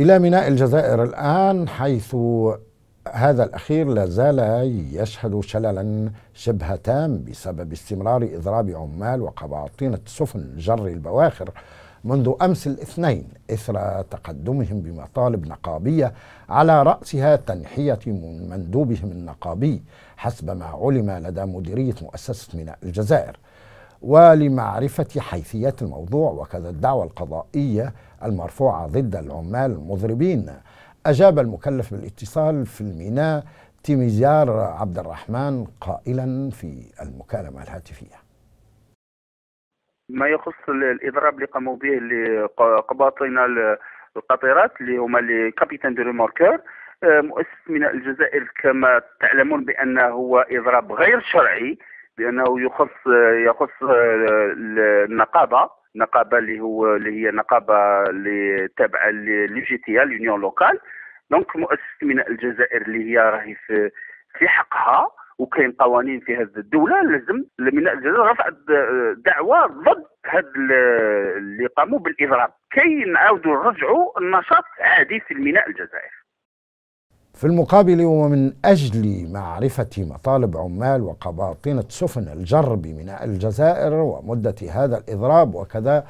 إلى ميناء الجزائر الآن حيث هذا الأخير لا زال يشهد شللا شبه تام بسبب استمرار إضراب عمال وقباطنة سفن جر البواخر منذ أمس الاثنين إثر تقدمهم بمطالب نقابية على رأسها تنحية من مندوبهم النقابي حسب ما علم لدى مديرية مؤسسة ميناء الجزائر ولمعرفة حيثيات الموضوع وكذا الدعوى القضائية المرفوعة ضد العمال المضربين أجاب المكلف بالاتصال في الميناء تيميزيار عبد الرحمن قائلا في المكالمة الهاتفية ما يخص الاضراب اللي قاموا به قباطينا القطيرات اللي هما لي كابيتان دو ريماركور مؤسس ميناء الجزائر كما تعلمون بانه هو اضراب غير شرعي بانه يخص يخص آه، النقابه نقابه اللي هو اللي هي نقابه اللي تابعه لجي تي لونيون لوكال دونك مؤسسه ميناء الجزائر اللي هي راهي في في حقها وكاين قوانين في هذه الدوله لازم ميناء الجزائر رفعت دعوه ضد هاد اللي قاموا بالاضراب كي نعاودوا نرجعوا النشاط عادي في الميناء الجزائر في المقابل ومن أجل معرفة مطالب عمال وقباطنة سفن الجر بميناء الجزائر ومدة هذا الإضراب وكذا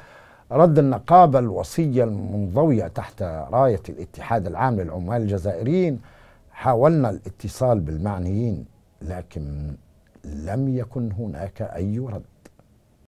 رد النقابة الوصية المنضوية تحت راية الاتحاد العام للعمال الجزائريين حاولنا الاتصال بالمعنيين لكن لم يكن هناك أي رد